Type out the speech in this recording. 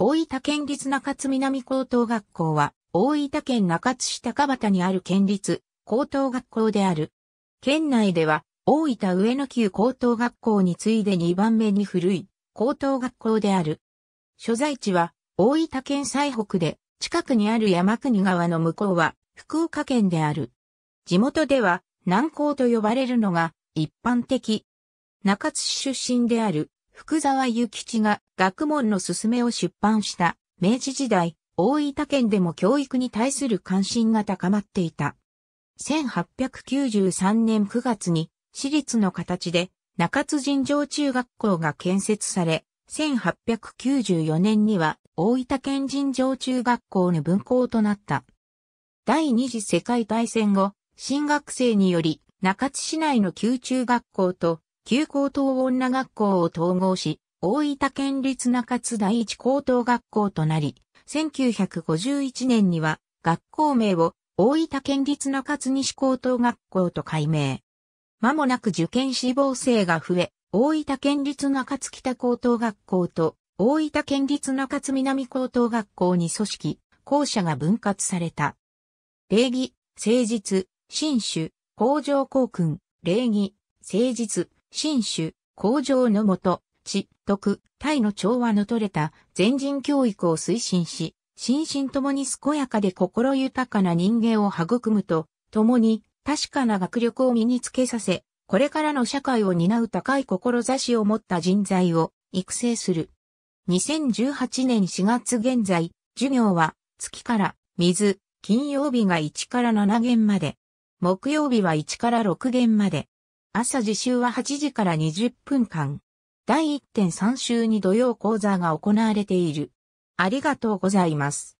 大分県立中津南高等学校は、大分県中津市高畑にある県立高等学校である。県内では、大分上野旧高等学校に次いで2番目に古い高等学校である。所在地は、大分県最北で、近くにある山国川の向こうは、福岡県である。地元では、南高と呼ばれるのが一般的。中津市出身である福沢諭吉が学問の勧めを出版した明治時代、大分県でも教育に対する関心が高まっていた。1893年9月に私立の形で中津尋常中学校が建設され、1894年には大分県尋常中学校の分校となった。第二次世界大戦後、新学生により中津市内の旧中学校と旧高等女学校を統合し、大分県立中津第一高等学校となり、1951年には学校名を大分県立中津西高等学校と改名。間もなく受験志望生が増え、大分県立中津北高等学校と大分県立中津南高等学校に組織、校舎が分割された。礼儀、誠実、新種、工場校訓、礼儀、誠実、新種、工場のもと、知、徳、体の調和の取れた全人教育を推進し、心身ともに健やかで心豊かな人間を育むと、共に確かな学力を身につけさせ、これからの社会を担う高い志を持った人材を育成する。2018年4月現在、授業は月から水、金曜日が1から7限まで、木曜日は1から6限まで。朝自習は8時から20分間。第1.3週に土曜講座が行われている。ありがとうございます。